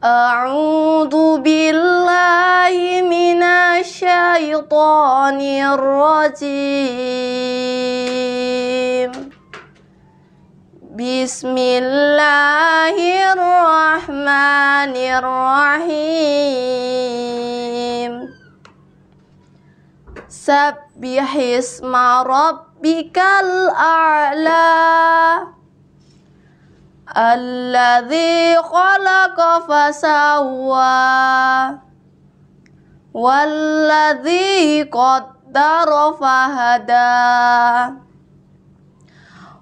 أعوذ بالله من الشيطان الرجيم بسم الله الرحمن الرحيم سبح اسم ربك الأعلى الذي خلق فسوى والذي قدر فهدى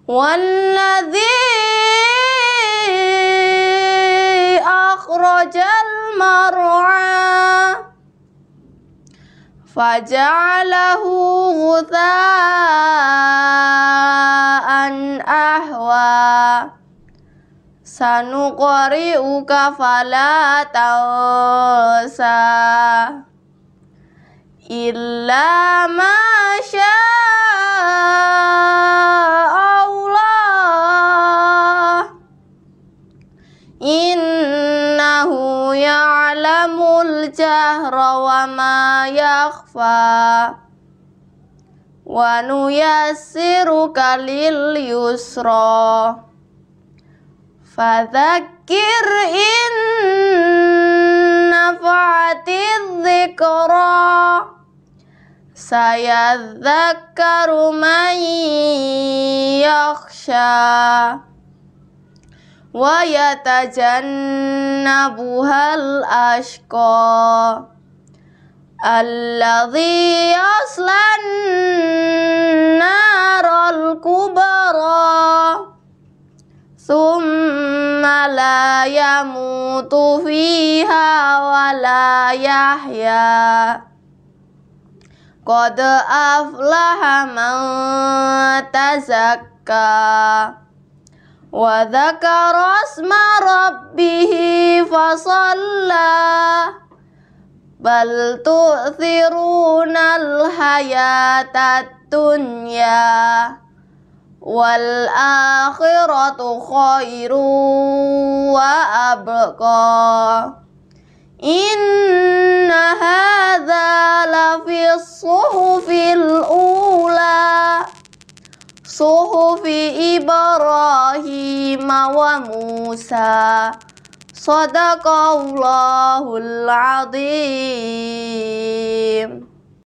والذي أخرج المرعى فجعله غثاء uka fala tausa illa masya Allah innahu ya'lamul jahra wa ma yakhfa wa nuyassiruka lil yusra فذكر إن نفعت الذكرى سيذكر من يخشى ويتجنبها الأشقى الذي يصلى النار الكبرى ثم Malayamu la yamutu fiha wa la yahya Qad aflaha man tazakka Wa dhakara asma rabbihi fasalla Bal tu'thiruna al-hayata dunya والآخرة خير وأبقى إن هذا لفي الصحف الأولى صحف إبراهيم وموسى صدق الله العظيم